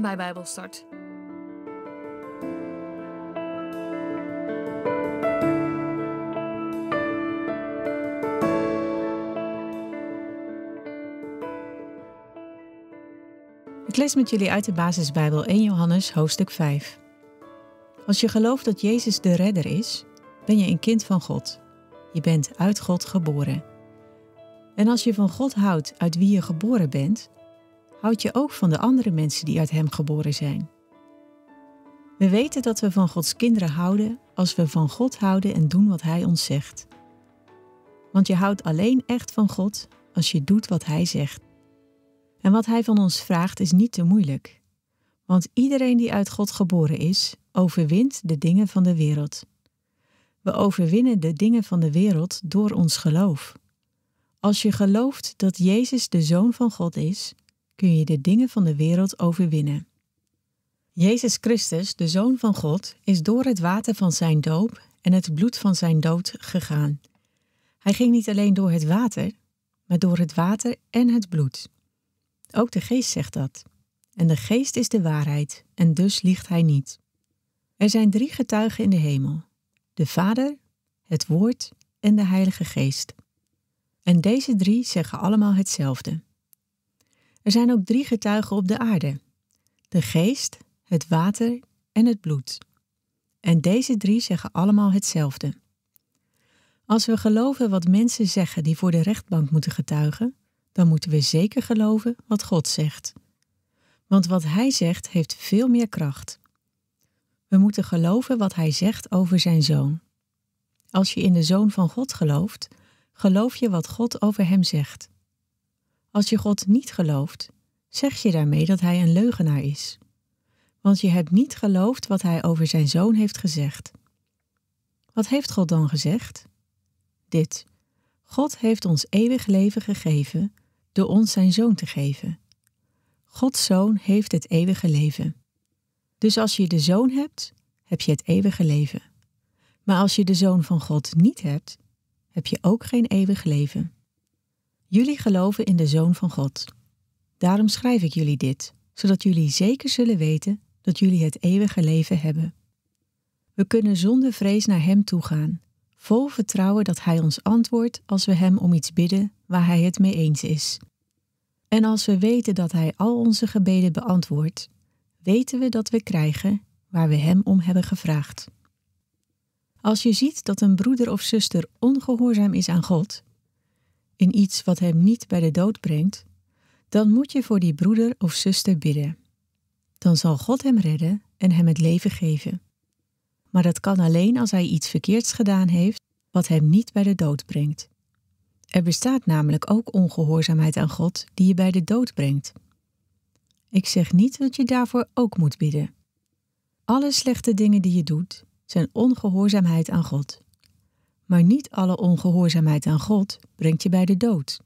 bij Bijbelstart. Ik lees met jullie uit de basisbijbel 1 Johannes hoofdstuk 5. Als je gelooft dat Jezus de redder is, ben je een kind van God. Je bent uit God geboren. En als je van God houdt uit wie je geboren bent, Houd je ook van de andere mensen die uit Hem geboren zijn. We weten dat we van Gods kinderen houden als we van God houden en doen wat Hij ons zegt. Want je houdt alleen echt van God als je doet wat Hij zegt. En wat Hij van ons vraagt is niet te moeilijk. Want iedereen die uit God geboren is, overwint de dingen van de wereld. We overwinnen de dingen van de wereld door ons geloof. Als je gelooft dat Jezus de Zoon van God is, kun je de dingen van de wereld overwinnen. Jezus Christus, de Zoon van God, is door het water van zijn doop en het bloed van zijn dood gegaan. Hij ging niet alleen door het water, maar door het water en het bloed. Ook de geest zegt dat. En de geest is de waarheid, en dus liegt hij niet. Er zijn drie getuigen in de hemel: de Vader, het Woord en de Heilige Geest. En deze drie zeggen allemaal hetzelfde. Er zijn ook drie getuigen op de aarde: de geest, het water en het bloed. En deze drie zeggen allemaal hetzelfde. Als we geloven wat mensen zeggen die voor de rechtbank moeten getuigen, dan moeten we zeker geloven wat God zegt. Want wat Hij zegt heeft veel meer kracht. We moeten geloven wat Hij zegt over Zijn Zoon. Als je in de Zoon van God gelooft, geloof je wat God over Hem zegt. Als je God niet gelooft, zeg je daarmee dat Hij een leugenaar is. Want je hebt niet geloofd wat Hij over Zijn Zoon heeft gezegd. Wat heeft God dan gezegd? Dit. God heeft ons eeuwig leven gegeven door ons Zijn Zoon te geven. Gods Zoon heeft het eeuwige leven. Dus als je de Zoon hebt, heb je het eeuwige leven. Maar als je de Zoon van God niet hebt, heb je ook geen eeuwig leven. Jullie geloven in de Zoon van God. Daarom schrijf ik jullie dit, zodat jullie zeker zullen weten dat jullie het eeuwige leven hebben. We kunnen zonder vrees naar Hem toe gaan, vol vertrouwen dat Hij ons antwoordt als we Hem om iets bidden waar Hij het mee eens is. En als we weten dat Hij al onze gebeden beantwoordt, weten we dat we krijgen waar we Hem om hebben gevraagd. Als je ziet dat een broeder of zuster ongehoorzaam is aan God in iets wat hem niet bij de dood brengt, dan moet je voor die broeder of zuster bidden. Dan zal God hem redden en hem het leven geven. Maar dat kan alleen als hij iets verkeerds gedaan heeft wat hem niet bij de dood brengt. Er bestaat namelijk ook ongehoorzaamheid aan God die je bij de dood brengt. Ik zeg niet dat je daarvoor ook moet bidden. Alle slechte dingen die je doet zijn ongehoorzaamheid aan God. Maar niet alle ongehoorzaamheid aan God brengt je bij de dood.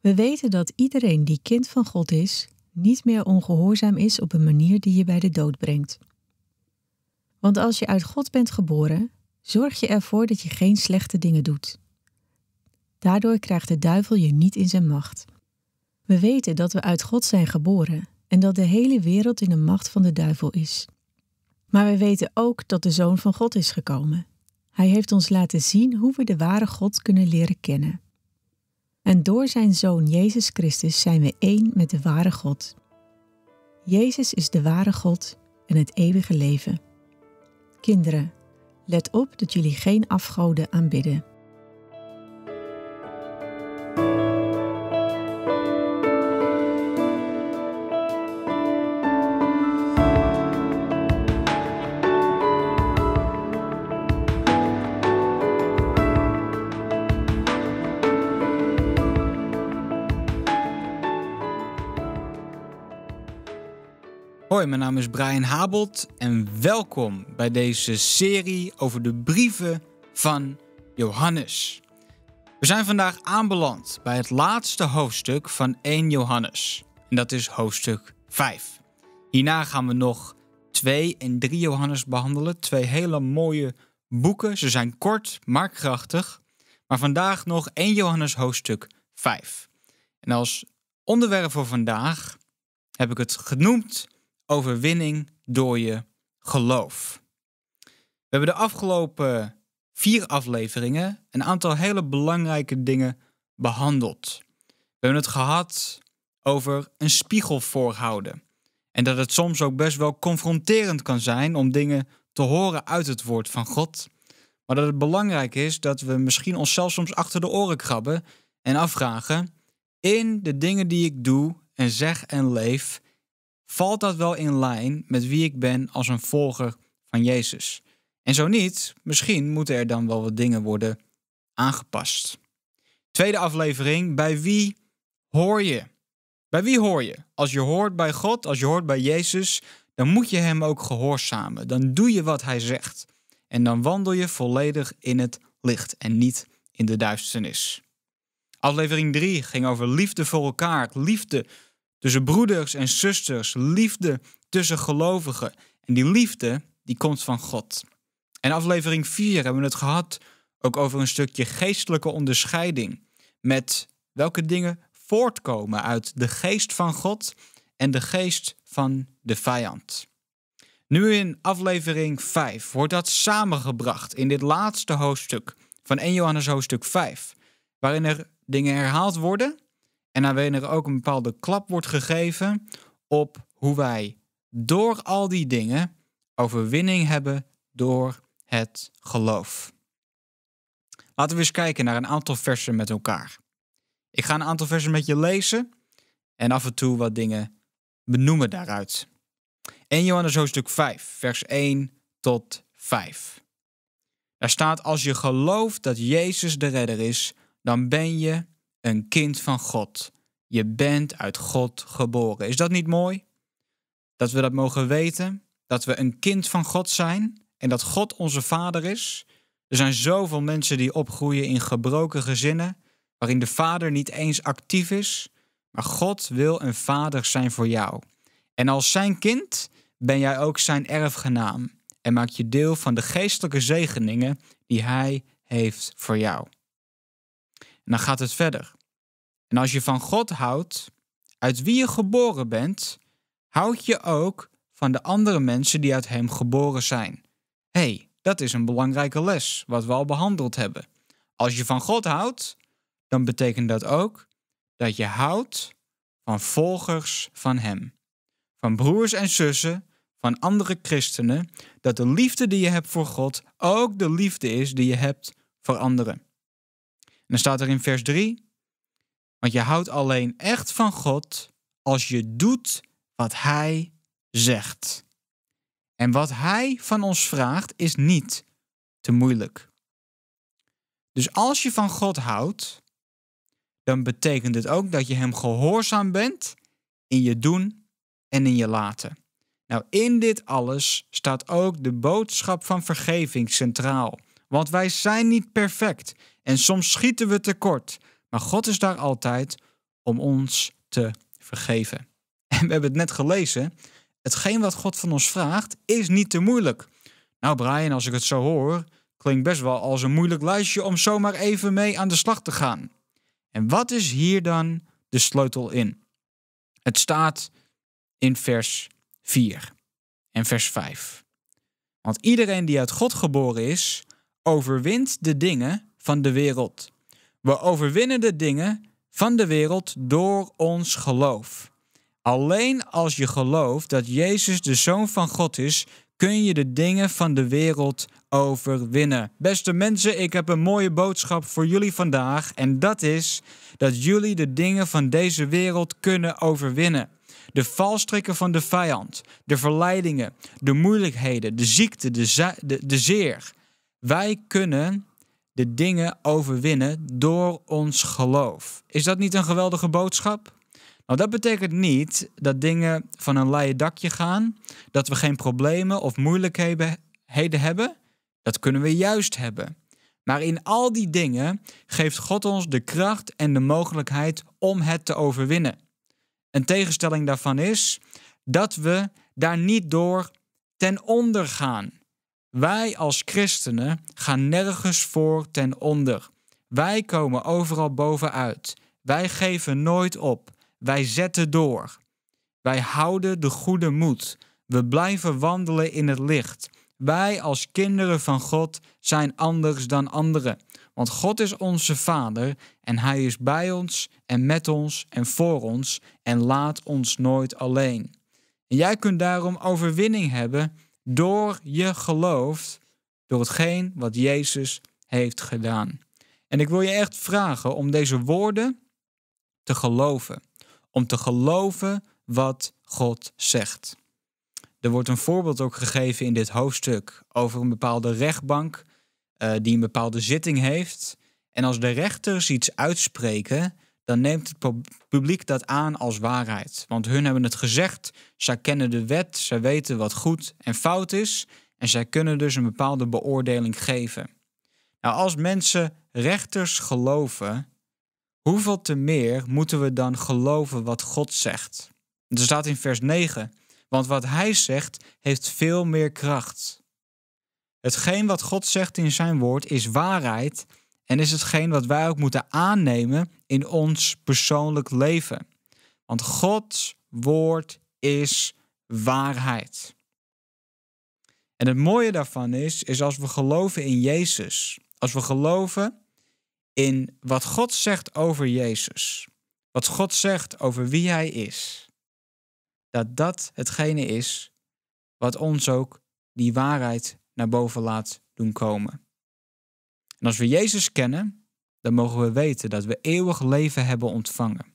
We weten dat iedereen die kind van God is, niet meer ongehoorzaam is op een manier die je bij de dood brengt. Want als je uit God bent geboren, zorg je ervoor dat je geen slechte dingen doet. Daardoor krijgt de duivel je niet in zijn macht. We weten dat we uit God zijn geboren en dat de hele wereld in de macht van de duivel is. Maar we weten ook dat de Zoon van God is gekomen hij heeft ons laten zien hoe we de ware God kunnen leren kennen. En door zijn Zoon Jezus Christus zijn we één met de ware God. Jezus is de ware God en het eeuwige leven. Kinderen, let op dat jullie geen afgoden aanbidden. Hoi, mijn naam is Brian Habelt en welkom bij deze serie over de brieven van Johannes. We zijn vandaag aanbeland bij het laatste hoofdstuk van 1 Johannes. En dat is hoofdstuk 5. Hierna gaan we nog 2 en 3 Johannes behandelen. Twee hele mooie boeken. Ze zijn kort, maar krachtig. Maar vandaag nog 1 Johannes hoofdstuk 5. En als onderwerp voor vandaag heb ik het genoemd overwinning door je geloof. We hebben de afgelopen vier afleveringen een aantal hele belangrijke dingen behandeld. We hebben het gehad over een spiegel voorhouden. En dat het soms ook best wel confronterend kan zijn om dingen te horen uit het woord van God. Maar dat het belangrijk is dat we misschien onszelf soms achter de oren krabben en afvragen: in de dingen die ik doe en zeg en leef, Valt dat wel in lijn met wie ik ben als een volger van Jezus? En zo niet, misschien moeten er dan wel wat dingen worden aangepast. Tweede aflevering, bij wie hoor je? Bij wie hoor je? Als je hoort bij God, als je hoort bij Jezus, dan moet je Hem ook gehoorzamen. Dan doe je wat Hij zegt. En dan wandel je volledig in het licht en niet in de duisternis. Aflevering 3 ging over liefde voor elkaar, liefde tussen broeders en zusters, liefde tussen gelovigen. En die liefde, die komt van God. En aflevering 4 hebben we het gehad ook over een stukje geestelijke onderscheiding. Met welke dingen voortkomen uit de geest van God en de geest van de vijand. Nu in aflevering 5 wordt dat samengebracht in dit laatste hoofdstuk van 1 Johannes hoofdstuk 5, waarin er dingen herhaald worden en aan wanneer er ook een bepaalde klap wordt gegeven op hoe wij door al die dingen overwinning hebben door het geloof. Laten we eens kijken naar een aantal versen met elkaar. Ik ga een aantal versen met je lezen en af en toe wat dingen benoemen daaruit. 1 Johannes hoofdstuk 5, vers 1 tot 5. Daar staat: Als je gelooft dat Jezus de redder is, dan ben je een kind van God. Je bent uit God geboren. Is dat niet mooi? Dat we dat mogen weten, dat we een kind van God zijn en dat God onze Vader is. Er zijn zoveel mensen die opgroeien in gebroken gezinnen, waarin de Vader niet eens actief is, maar God wil een Vader zijn voor jou. En als zijn kind ben jij ook zijn erfgenaam en maak je deel van de geestelijke zegeningen die Hij heeft voor jou. En dan gaat het verder. En als je van God houdt, uit wie je geboren bent, houd je ook van de andere mensen die uit Hem geboren zijn. Hé, hey, dat is een belangrijke les, wat we al behandeld hebben. Als je van God houdt, dan betekent dat ook dat je houdt van volgers van Hem. Van broers en zussen, van andere christenen, dat de liefde die je hebt voor God ook de liefde is die je hebt voor anderen dan staat er in vers 3: Want je houdt alleen echt van God als je doet wat Hij zegt. En wat Hij van ons vraagt is niet te moeilijk. Dus als je van God houdt, dan betekent het ook dat je Hem gehoorzaam bent in je doen en in je laten. Nou, in dit alles staat ook de boodschap van vergeving centraal. Want wij zijn niet perfect. En soms schieten we tekort. Maar God is daar altijd om ons te vergeven. En we hebben het net gelezen. Hetgeen wat God van ons vraagt is niet te moeilijk. Nou, Brian, als ik het zo hoor, klinkt best wel als een moeilijk lijstje om zomaar even mee aan de slag te gaan. En wat is hier dan de sleutel in? Het staat in vers 4 en vers 5. Want iedereen die uit God geboren is, overwint de dingen van de wereld. We overwinnen de dingen van de wereld door ons geloof. Alleen als je gelooft dat Jezus de Zoon van God is, kun je de dingen van de wereld overwinnen. Beste mensen, ik heb een mooie boodschap voor jullie vandaag. En dat is dat jullie de dingen van deze wereld kunnen overwinnen. De valstrikken van de vijand, de verleidingen, de moeilijkheden, de ziekte, de, de, de zeer. Wij kunnen de dingen overwinnen door ons geloof. Is dat niet een geweldige boodschap? Nou, dat betekent niet dat dingen van een laie dakje gaan, dat we geen problemen of moeilijkheden hebben. Dat kunnen we juist hebben. Maar in al die dingen geeft God ons de kracht en de mogelijkheid om het te overwinnen. Een tegenstelling daarvan is dat we daar niet door ten onder gaan. Wij als christenen gaan nergens voor ten onder. Wij komen overal bovenuit. Wij geven nooit op. Wij zetten door. Wij houden de goede moed. We blijven wandelen in het licht. Wij als kinderen van God zijn anders dan anderen. Want God is onze Vader en Hij is bij ons en met ons en voor ons en laat ons nooit alleen. En jij kunt daarom overwinning hebben door je gelooft, door hetgeen wat Jezus heeft gedaan. En ik wil je echt vragen om deze woorden te geloven. Om te geloven wat God zegt. Er wordt een voorbeeld ook gegeven in dit hoofdstuk over een bepaalde rechtbank eh, die een bepaalde zitting heeft. En als de rechters iets uitspreken dan neemt het publiek dat aan als waarheid. Want hun hebben het gezegd, zij kennen de wet, zij weten wat goed en fout is en zij kunnen dus een bepaalde beoordeling geven. Nou, als mensen rechters geloven, hoeveel te meer moeten we dan geloven wat God zegt? Er staat in vers 9, want wat hij zegt heeft veel meer kracht. Hetgeen wat God zegt in zijn woord is waarheid en is hetgeen wat wij ook moeten aannemen in ons persoonlijk leven. Want Gods woord is waarheid. En het mooie daarvan is, is als we geloven in Jezus, als we geloven in wat God zegt over Jezus, wat God zegt over wie Hij is, dat dat hetgene is wat ons ook die waarheid naar boven laat doen komen. En als we Jezus kennen, dan mogen we weten dat we eeuwig leven hebben ontvangen.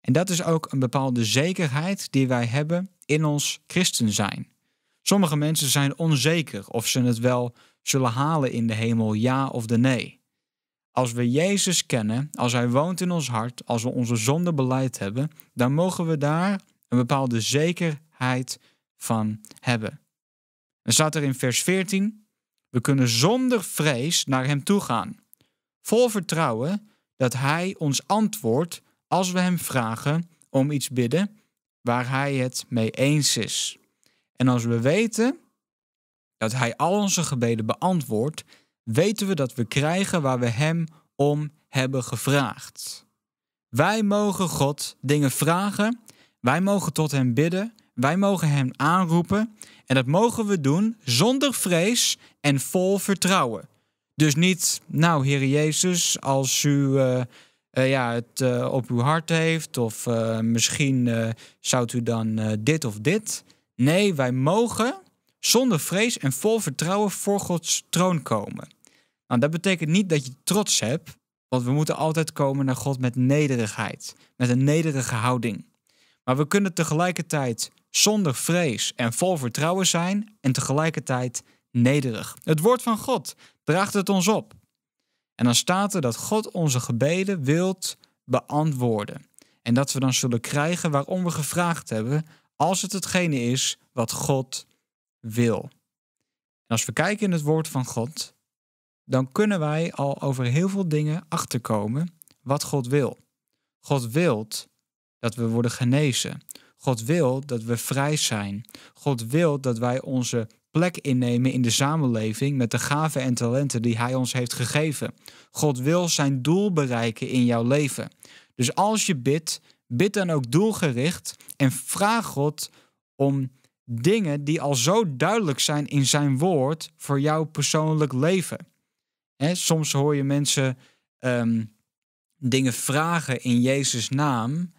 En dat is ook een bepaalde zekerheid die wij hebben in ons christen zijn. Sommige mensen zijn onzeker of ze het wel zullen halen in de hemel, ja of de nee. Als we Jezus kennen, als Hij woont in ons hart, als we onze zonde beleid hebben, dan mogen we daar een bepaalde zekerheid van hebben. Dan staat er in vers 14: We kunnen zonder vrees naar Hem toe gaan vol vertrouwen dat Hij ons antwoordt als we Hem vragen om iets bidden waar Hij het mee eens is. En als we weten dat Hij al onze gebeden beantwoordt, weten we dat we krijgen waar we Hem om hebben gevraagd. Wij mogen God dingen vragen, wij mogen tot Hem bidden, wij mogen Hem aanroepen en dat mogen we doen zonder vrees en vol vertrouwen. Dus niet, nou, Heer Jezus, als u eh, eh, ja, het eh, op uw hart heeft, of misschien zou u dan dit of dit. Nee, wij mogen zonder vrees en vol vertrouwen voor Gods troon komen. Nou, dat betekent niet dat je trots hebt, want we moeten altijd komen naar God met nederigheid, met een nederige houding. Maar we kunnen tegelijkertijd zonder vrees en vol vertrouwen zijn en tegelijkertijd nederig. Het woord van God draagt het ons op. En dan staat er dat God onze gebeden wilt beantwoorden. En dat we dan zullen krijgen waarom we gevraagd hebben, als het hetgene is wat God wil. En als we kijken in het woord van God, dan kunnen wij al over heel veel dingen achterkomen wat God wil. God wil dat we worden genezen. God wil dat we vrij zijn. God wil dat wij onze plek innemen in de samenleving met de gaven en talenten die Hij ons heeft gegeven. God wil zijn doel bereiken in jouw leven. Dus als je bidt, bid dan ook doelgericht en vraag God om dingen die al zo duidelijk zijn in zijn woord voor jouw persoonlijk leven. He, soms hoor je mensen ehm, dingen vragen in Jezus' naam,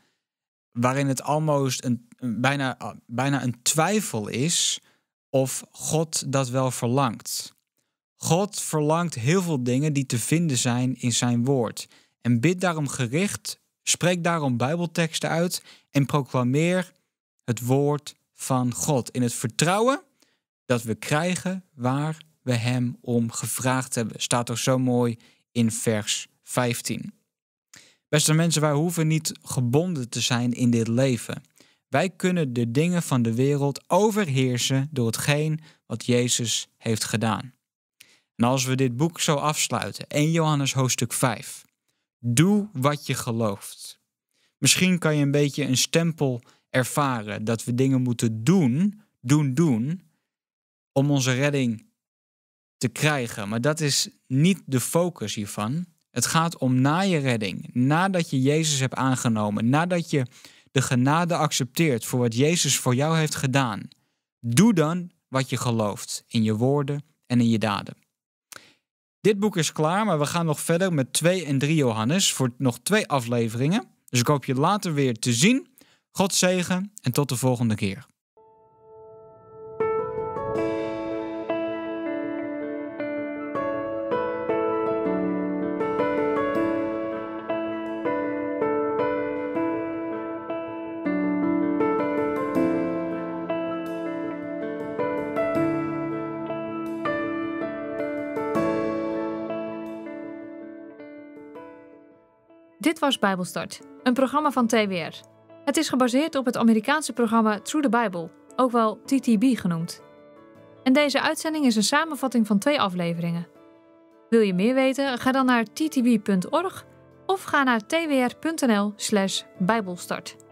waarin het almost een, bijna, bijna een twijfel is of God dat wel verlangt. God verlangt heel veel dingen die te vinden zijn in zijn woord. En bid daarom gericht, spreek daarom Bijbelteksten uit en proclameer het woord van God. In het vertrouwen dat we krijgen waar we Hem om gevraagd hebben. Staat toch zo mooi in vers 15. Beste mensen, wij hoeven niet gebonden te zijn in dit leven. Wij kunnen de dingen van de wereld overheersen door hetgeen wat Jezus heeft gedaan. En als we dit boek zo afsluiten, 1 Johannes hoofdstuk 5. Doe wat je gelooft. Misschien kan je een beetje een stempel ervaren dat we dingen moeten doen, doen, doen, om onze redding te krijgen. Maar dat is niet de focus hiervan. Het gaat om na je redding, nadat je Jezus hebt aangenomen, nadat je de genade accepteert voor wat Jezus voor jou heeft gedaan, doe dan wat je gelooft in je woorden en in je daden. Dit boek is klaar, maar we gaan nog verder met 2 en 3 Johannes voor nog twee afleveringen. Dus ik hoop je later weer te zien. God zegen en tot de volgende keer. Dit was Bijbelstart, een programma van TWR. Het is gebaseerd op het Amerikaanse programma Through the Bible, ook wel TTB genoemd. En deze uitzending is een samenvatting van twee afleveringen. Wil je meer weten? Ga dan naar ttb.org of ga naar twr.nl/bijbelstart.